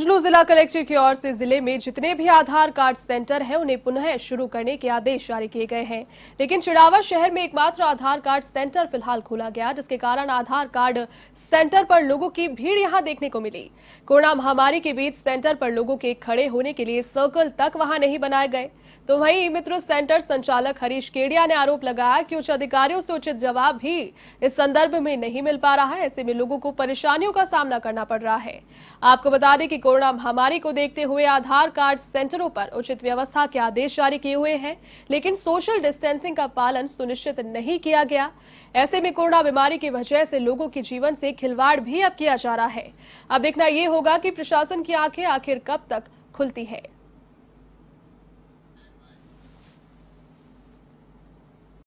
झुंझुनू जिला कलेक्टर की ओर से जिले में जितने भी आधार कार्ड सेंटर हैं उन्हें पुनः शुरू करने के आदेश जारी किए गए हैं लेकिन चिड़ावा शहर में एकमात्र आधार कार्ड सेंटर फिलहाल खोला गया जिसके कारण आधार कार्ड सेंटर पर लोगों की भीड़ यहां देखने को मिली कोरोना महामारी के बीच सेंटर पर लोगों के खड़े होने के लिए सर्कल तक वहां नहीं बनाए गए तो वही मित्र सेंटर संचालक हरीश केडिया ने आरोप लगाया कि उच्च अधिकारियों से उचित जवाब भी इस संदर्भ में नहीं मिल पा रहा है ऐसे में लोगों को परेशानियों का सामना करना पड़ रहा है आपको बता दें कि कोरोना महामारी को देखते हुए आधार कार्ड सेंटरों पर उचित व्यवस्था के आदेश जारी किए हुए हैं लेकिन सोशल डिस्टेंसिंग का पालन सुनिश्चित नहीं किया गया ऐसे में कोरोना बीमारी की वजह से लोगों के जीवन से खिलवाड़ भी अब किया जा रहा है अब देखना यह होगा कि प्रशासन की आंखें आखिर कब तक खुलती है